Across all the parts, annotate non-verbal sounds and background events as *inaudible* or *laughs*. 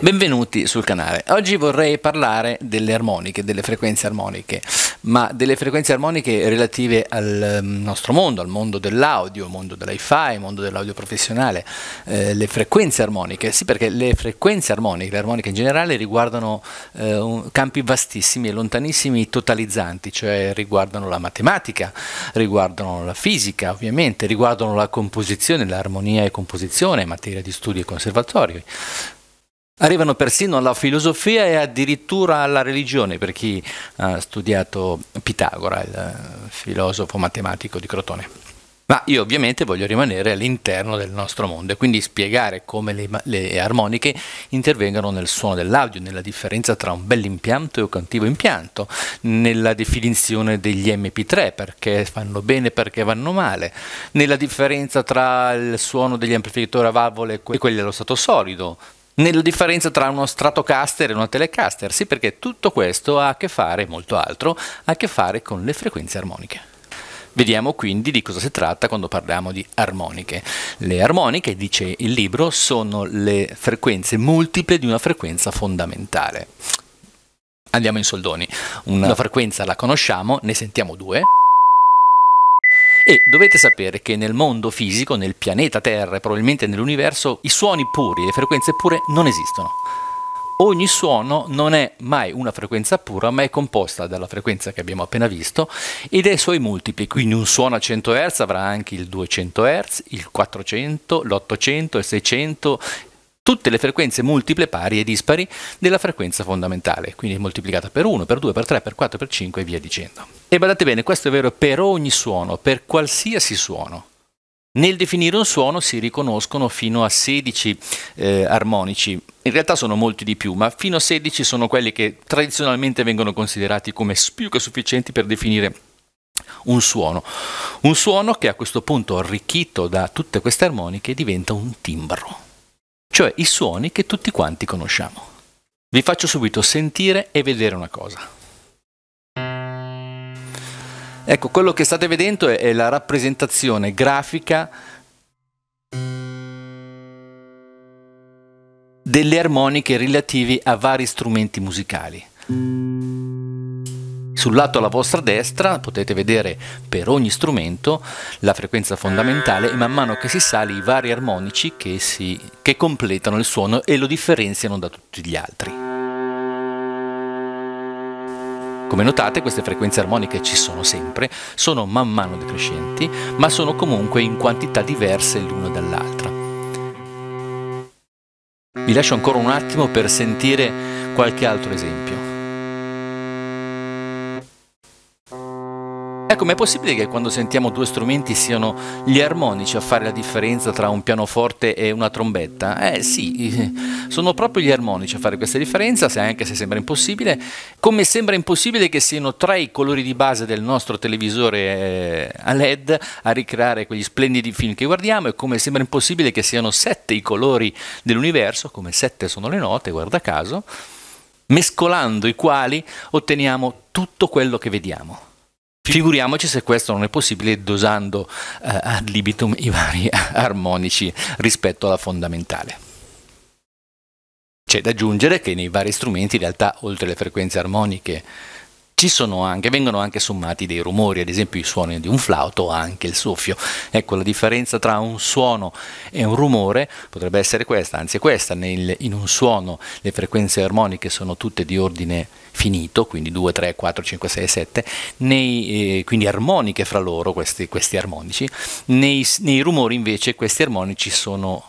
Benvenuti sul canale. Oggi vorrei parlare delle armoniche, delle frequenze armoniche, ma delle frequenze armoniche relative al ehm, nostro mondo, al mondo dell'audio, mondo dell'hi-fi, mondo dell'audio professionale, eh, le frequenze armoniche. Sì, perché le frequenze armoniche, le armoniche in generale, riguardano eh, campi vastissimi e lontanissimi, totalizzanti, cioè riguardano la matematica, riguardano la fisica, ovviamente, riguardano la composizione, l'armonia e composizione, materia di studi e conservatori Arrivano persino alla filosofia e addirittura alla religione, per chi ha studiato Pitagora, il filosofo matematico di Crotone. Ma io ovviamente voglio rimanere all'interno del nostro mondo e quindi spiegare come le, le armoniche intervengono nel suono dell'audio, nella differenza tra un bel impianto e un cattivo impianto, nella definizione degli MP3, perché fanno bene e perché vanno male, nella differenza tra il suono degli amplificatori a valvole e quelli allo stato solido, nella differenza tra uno Stratocaster e una Telecaster, sì perché tutto questo ha a che fare, molto altro, ha a che fare con le frequenze armoniche. Vediamo quindi di cosa si tratta quando parliamo di armoniche. Le armoniche, dice il libro, sono le frequenze multiple di una frequenza fondamentale. Andiamo in soldoni. Una frequenza la conosciamo, ne sentiamo due. E dovete sapere che nel mondo fisico, nel pianeta Terra e probabilmente nell'universo, i suoni puri, le frequenze pure non esistono. Ogni suono non è mai una frequenza pura, ma è composta dalla frequenza che abbiamo appena visto e dai suoi multipli. Quindi un suono a 100 Hz avrà anche il 200 Hz, il 400, l'800, il 600, tutte le frequenze multiple pari e dispari della frequenza fondamentale, quindi moltiplicata per 1, per 2, per 3, per 4, per 5 e via dicendo. E badate bene, questo è vero per ogni suono, per qualsiasi suono. Nel definire un suono si riconoscono fino a 16 eh, armonici, in realtà sono molti di più, ma fino a 16 sono quelli che tradizionalmente vengono considerati come più che sufficienti per definire un suono. Un suono che a questo punto arricchito da tutte queste armoniche diventa un timbro cioè i suoni che tutti quanti conosciamo. Vi faccio subito sentire e vedere una cosa. Ecco, quello che state vedendo è la rappresentazione grafica delle armoniche relativi a vari strumenti musicali. Sul lato alla vostra destra potete vedere per ogni strumento la frequenza fondamentale e man mano che si sale i vari armonici che, si, che completano il suono e lo differenziano da tutti gli altri. Come notate queste frequenze armoniche ci sono sempre, sono man mano decrescenti, ma sono comunque in quantità diverse l'una dall'altra. Vi lascio ancora un attimo per sentire qualche altro esempio. Ecco, ma è possibile che quando sentiamo due strumenti siano gli armonici a fare la differenza tra un pianoforte e una trombetta? Eh sì, *laughs* sono proprio gli armonici a fare questa differenza, anche se sembra impossibile, come sembra impossibile che siano tre i colori di base del nostro televisore eh, a LED a ricreare quegli splendidi film che guardiamo e come sembra impossibile che siano sette i colori dell'universo, come sette sono le note, guarda caso, mescolando i quali otteniamo tutto quello che vediamo. Figuriamoci se questo non è possibile dosando eh, ad libitum i vari *laughs* armonici rispetto alla fondamentale. C'è da aggiungere che nei vari strumenti in realtà oltre alle frequenze armoniche ci sono anche, vengono anche sommati dei rumori, ad esempio i suoni di un flauto o anche il soffio. Ecco la differenza tra un suono e un rumore potrebbe essere questa, anzi è questa, nel, in un suono le frequenze armoniche sono tutte di ordine finito, quindi 2, 3, 4, 5, 6, 7, nei, eh, quindi armoniche fra loro questi, questi armonici, nei, nei rumori invece questi armonici sono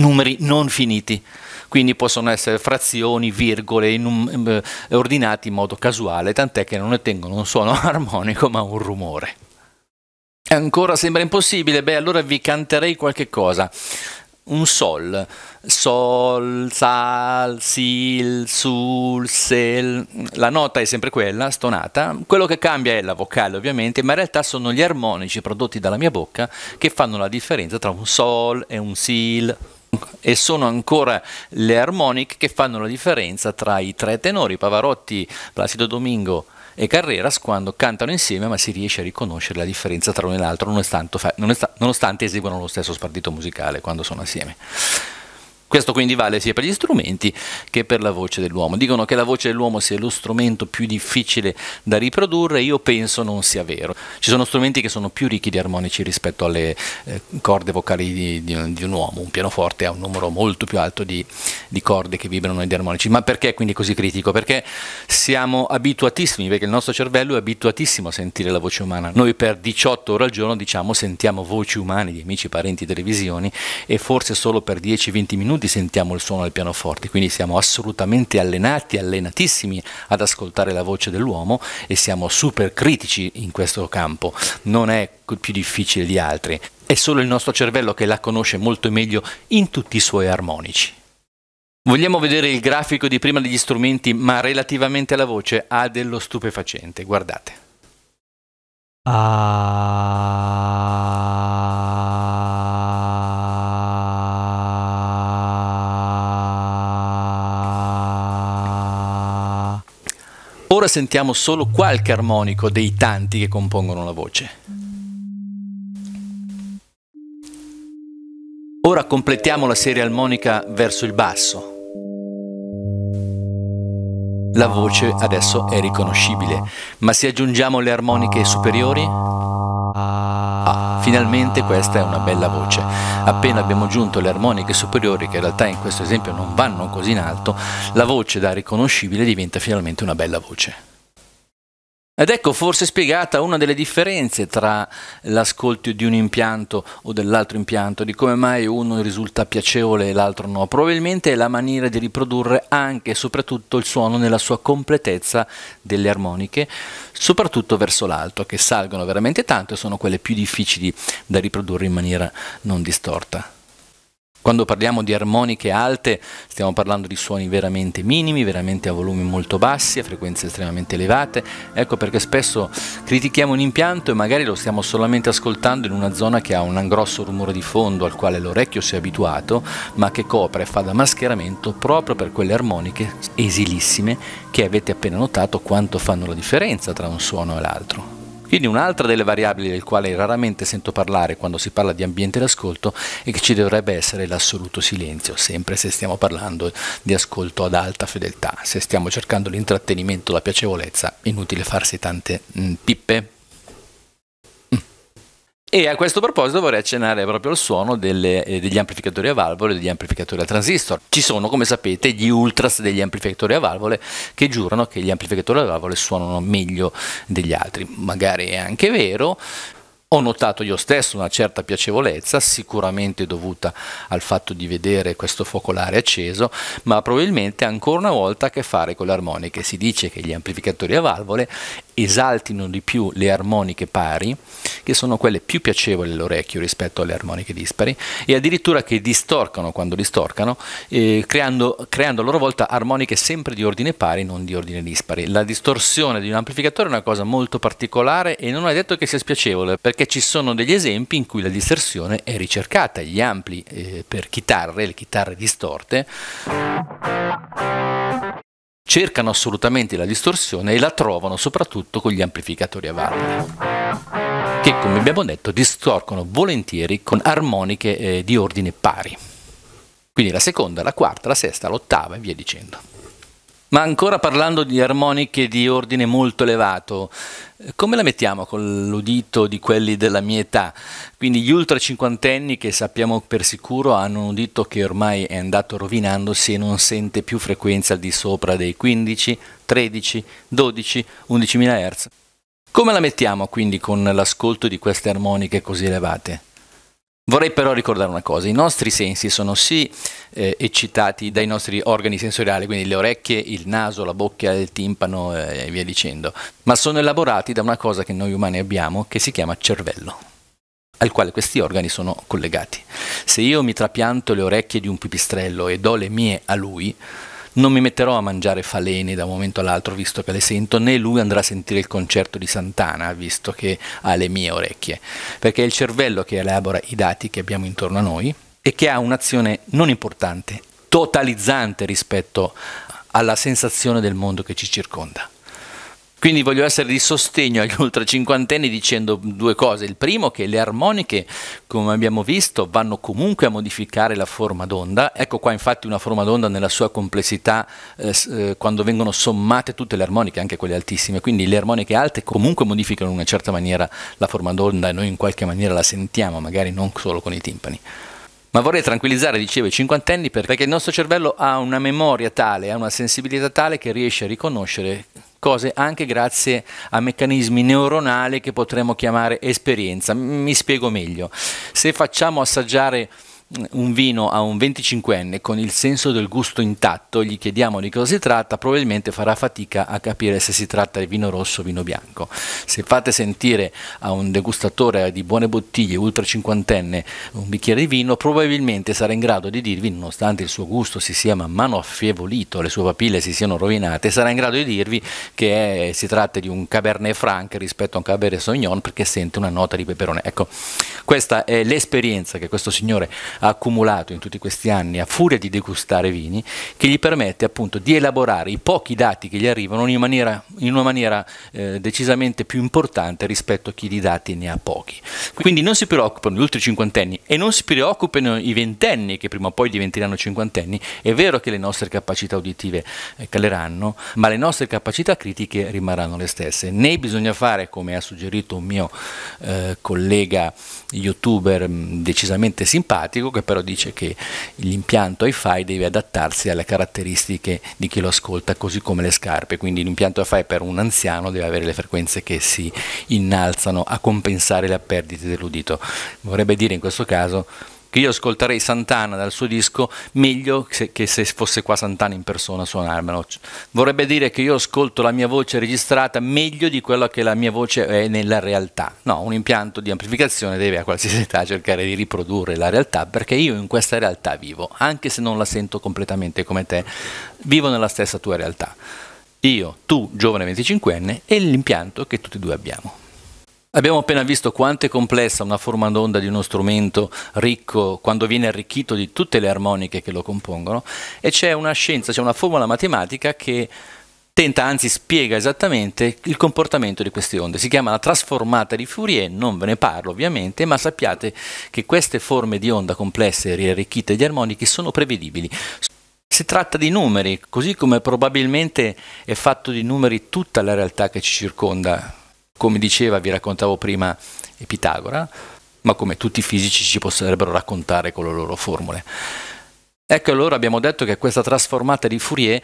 numeri non finiti quindi possono essere frazioni, virgole, in un, eh, ordinati in modo casuale, tant'è che non ottengono un suono *laughs* armonico ma un rumore. Ancora sembra impossibile? Beh, allora vi canterei qualche cosa. Un sol, sol, sal, sil, sul, sel. La nota è sempre quella, stonata. Quello che cambia è la vocale ovviamente, ma in realtà sono gli armonici prodotti dalla mia bocca che fanno la differenza tra un sol e un sil e sono ancora le harmonic che fanno la differenza tra i tre tenori, Pavarotti, Placido Domingo e Carreras, quando cantano insieme, ma si riesce a riconoscere la differenza tra l'uno e l'altro, nonostante, nonostante eseguano lo stesso spartito musicale quando sono assieme. Questo quindi vale sia per gli strumenti che per la voce dell'uomo. Dicono che la voce dell'uomo sia lo strumento più difficile da riprodurre, io penso non sia vero. Ci sono strumenti che sono più ricchi di armonici rispetto alle eh, corde vocali di, di, di, un uomo. Un pianoforte ha un numero molto più alto di, di corde che vibrano e di armonici. Ma perché è quindi così critico? Perché siamo abituatissimi, perché il nostro cervello è abituatissimo a sentire la voce umana. Noi per 18 ore al giorno diciamo sentiamo voci umane di amici, parenti, televisioni e forse solo per 10-20 minuti minuti sentiamo il suono del pianoforte, quindi siamo assolutamente allenati, allenatissimi ad ascoltare la voce dell'uomo e siamo super critici in questo campo, non è più difficile di altri, è solo il nostro cervello che la conosce molto meglio in tutti i suoi armonici. Vogliamo vedere il grafico di prima degli strumenti, ma relativamente alla voce ha dello stupefacente, guardate. Ah... ora sentiamo solo qualche armonico dei tanti che compongono la voce. Ora completiamo la serie armonica verso il basso. La voce adesso è riconoscibile, ma se aggiungiamo le armoniche superiori finalmente questa è una bella voce. Appena abbiamo giunto le armoniche superiori, che in realtà in questo esempio non vanno così in alto, la voce da riconoscibile diventa finalmente una bella voce. Ed ecco forse spiegata una delle differenze tra l'ascolto di un impianto o dell'altro impianto, di come mai uno risulta piacevole e l'altro no. Probabilmente è la maniera di riprodurre anche e soprattutto il suono nella sua completezza delle armoniche, soprattutto verso l'alto, che salgono veramente tanto e sono quelle più difficili da riprodurre in maniera non distorta. Quando parliamo di armoniche alte stiamo parlando di suoni veramente minimi, veramente a volumi molto bassi, a frequenze estremamente elevate, ecco perché spesso critichiamo un impianto e magari lo stiamo solamente ascoltando in una zona che ha un grosso rumore di fondo al quale l'orecchio si è abituato, ma che copre e fa da mascheramento proprio per quelle armoniche esilissime che avete appena notato quanto fanno la differenza tra un suono e l'altro. Quindi un'altra delle variabili del quale raramente sento parlare quando si parla di ambiente d'ascolto è che ci dovrebbe essere l'assoluto silenzio, sempre se stiamo parlando di ascolto ad alta fedeltà, se stiamo cercando l'intrattenimento, la piacevolezza, inutile farsi tante mh, mm, pippe. E a questo proposito vorrei accennare proprio al suono delle, eh, degli amplificatori a valvole e degli amplificatori a transistor. Ci sono, come sapete, gli ultras degli amplificatori a valvole che giurano che gli amplificatori a valvole suonano meglio degli altri. Magari è anche vero, ho notato io stesso una certa piacevolezza, sicuramente dovuta al fatto di vedere questo focolare acceso, ma probabilmente ancora una volta a che fare con le armoniche. Si dice che gli amplificatori a valvole esaltino di più le armoniche pari, che sono quelle più piacevoli all'orecchio rispetto alle armoniche dispari, e addirittura che distorcano quando distorcano, eh, creando, creando, a loro volta armoniche sempre di ordine pari, non di ordine dispari. La distorsione di un amplificatore è una cosa molto particolare e non è detto che sia spiacevole, perché ci sono degli esempi in cui la distorsione è ricercata, gli ampli eh, per chitarre, le chitarre distorte cercano assolutamente la distorsione e la trovano soprattutto con gli amplificatori a valvola, che come abbiamo detto distorcono volentieri con armoniche eh, di ordine pari. Quindi la seconda, la quarta, la sesta, l'ottava e via dicendo. Ma ancora parlando di armoniche di ordine molto elevato, come la mettiamo con l'udito di quelli della mia età? Quindi gli ultra cinquantenni che sappiamo per sicuro hanno un udito che ormai è andato rovinandosi e non sente più frequenza al di sopra dei 15, 13, 12, 11.000 Hz. Come la mettiamo quindi con l'ascolto di queste armoniche così elevate? Vorrei però ricordare una cosa, i nostri sensi sono sì eh, eccitati dai nostri organi sensoriali, quindi le orecchie, il naso, la bocca, il timpano eh, e via dicendo, ma sono elaborati da una cosa che noi umani abbiamo che si chiama cervello, al quale questi organi sono collegati. Se io mi trapianto le orecchie di un pipistrello e do le mie a lui, non mi metterò a mangiare falene da un momento all'altro visto che le sento, né lui andrà a sentire il concerto di Santana visto che ha le mie orecchie, perché è il cervello che elabora i dati che abbiamo intorno a noi e che ha un'azione non importante, totalizzante rispetto alla sensazione del mondo che ci circonda. Quindi voglio essere di sostegno agli ultra cinquantenni dicendo due cose. Il primo è che le armoniche, come abbiamo visto, vanno comunque a modificare la forma d'onda. Ecco qua infatti una forma d'onda nella sua complessità eh, eh, quando vengono sommate tutte le armoniche, anche quelle altissime. Quindi le armoniche alte comunque modificano in una certa maniera la forma d'onda e noi in qualche maniera la sentiamo, magari non solo con i timpani. Ma vorrei tranquillizzare, dicevo, i cinquantenni perché il nostro cervello ha una memoria tale, ha una sensibilità tale che riesce a riconoscere cose anche grazie a meccanismi neuronali che potremmo chiamare esperienza. Mi spiego meglio. Se facciamo assaggiare un vino a un 25enne con il senso del gusto intatto, gli chiediamo di cosa si tratta, probabilmente farà fatica a capire se si tratta di vino rosso o vino bianco. Se fate sentire a un degustatore di buone bottiglie ultra cinquantenne un bicchiere di vino, probabilmente sarà in grado di dirvi, nonostante il suo gusto si sia man mano affievolito, le sue papille si siano rovinate, sarà in grado di dirvi che si tratta di un Cabernet Franc rispetto a un Cabernet Sauvignon perché sente una nota di peperone. Ecco, questa è l'esperienza che questo signore ha accumulato in tutti questi anni a furia di degustare vini, che gli permette appunto di elaborare i pochi dati che gli arrivano in, maniera, in una maniera eh, decisamente più importante rispetto a chi di dati ne ha pochi. Quindi non si preoccupano gli ultri cinquantenni e non si preoccupano i ventenni che prima o poi diventeranno cinquantenni. È vero che le nostre capacità uditive eh, caleranno, ma le nostre capacità critiche rimarranno le stesse. Né bisogna fare, come ha suggerito un mio eh, collega youtuber mh, mm, decisamente simpatico, tecnologico che però dice che l'impianto hi-fi deve adattarsi alle caratteristiche di chi lo ascolta, così come le scarpe. Quindi l'impianto hi-fi per un anziano deve avere le frequenze che si innalzano a compensare la perdita dell'udito. Vorrebbe dire in questo caso che io ascolterei Santana dal suo disco meglio che se fosse qua Santana in persona a suonarmelo. Vorrebbe dire che io ascolto la mia voce registrata meglio di quella che la mia voce è nella realtà. No, un impianto di amplificazione deve a qualsiasi *laughs* età cercare di riprodurre la realtà perché io in questa realtà vivo, anche se non la sento completamente come te, vivo nella stessa tua realtà. Io, tu, giovane 25enne e l'impianto che tutti e due abbiamo. Abbiamo appena visto quanto è complessa una forma d'onda di uno strumento ricco quando viene arricchito di tutte le armoniche che lo compongono e c'è una scienza, c'è una formula matematica che tenta, anzi spiega esattamente il comportamento di queste onde. Si chiama la trasformata di Fourier, non ve ne parlo ovviamente, ma sappiate che queste forme di onda complesse, riarricchite di armoniche sono prevedibili. Si tratta di numeri, così come probabilmente è fatto di numeri tutta la realtà che ci circonda. Come diceva, vi raccontavo prima Pitagora, ma come tutti i fisici ci potrebbero raccontare con le loro formule. Ecco allora abbiamo detto che questa trasformata di Fourier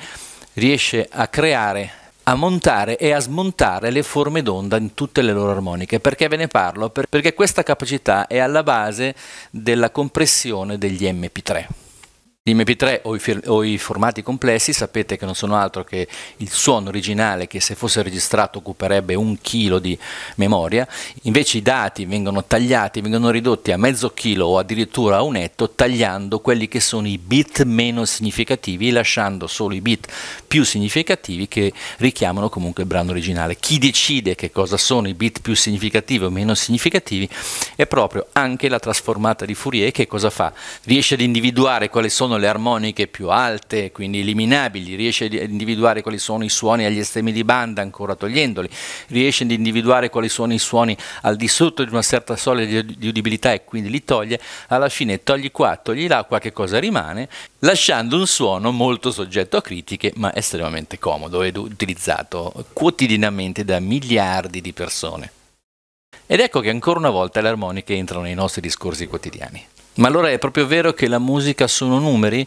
riesce a creare, a montare e a smontare le forme d'onda in tutte le loro armoniche. Perché ve ne parlo? Perché questa capacità è alla base della compressione degli MP3. Gli MP3 o i, o i, formati complessi sapete che non sono altro che il suono originale che se fosse registrato occuperebbe un chilo di memoria, invece i dati vengono tagliati, vengono ridotti a mezzo chilo o addirittura a un etto tagliando quelli che sono i bit meno significativi lasciando solo i bit più significativi che richiamano comunque il brano originale. Chi decide che cosa sono i bit più significativi o meno significativi è proprio anche la trasformata di Fourier che cosa fa? Riesce ad individuare quali sono sono le armoniche più alte, quindi eliminabili, riesce ad individuare quali sono i suoni agli estremi di banda ancora togliendoli, riesce ad individuare quali sono i suoni al di sotto di una certa soglia di udibilità e quindi li toglie, alla fine togli qua, togli là, qualche cosa rimane, lasciando un suono molto soggetto a critiche ma estremamente comodo ed utilizzato quotidianamente da miliardi di persone. Ed ecco che ancora una volta le armoniche entrano nei nostri discorsi quotidiani. Ma allora è proprio vero che la musica sono numeri?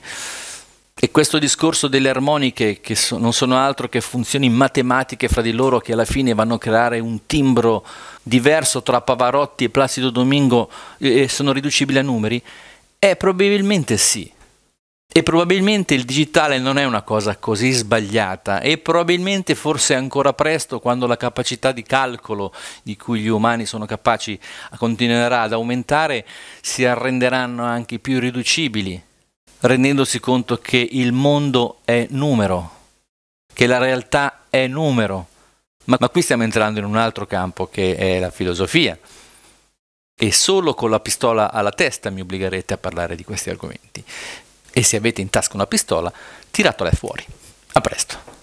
E questo discorso delle armoniche, che so, non sono altro che funzioni matematiche fra di loro, che alla fine vanno a creare un timbro diverso tra Pavarotti e Placido Domingo, e sono riducibili a numeri? Eh, probabilmente sì. E probabilmente il digitale non è una cosa così sbagliata e probabilmente forse ancora presto quando la capacità di calcolo di cui gli umani sono capaci continuerà ad aumentare si arrenderanno anche più irriducibili, rendendosi conto che il mondo è numero, che la realtà è numero. Ma, ma qui stiamo entrando in un altro campo che è la filosofia e solo con la pistola alla testa mi obbligherete a parlare di questi argomenti e se avete in tasca una pistola, tiratela fuori. A presto.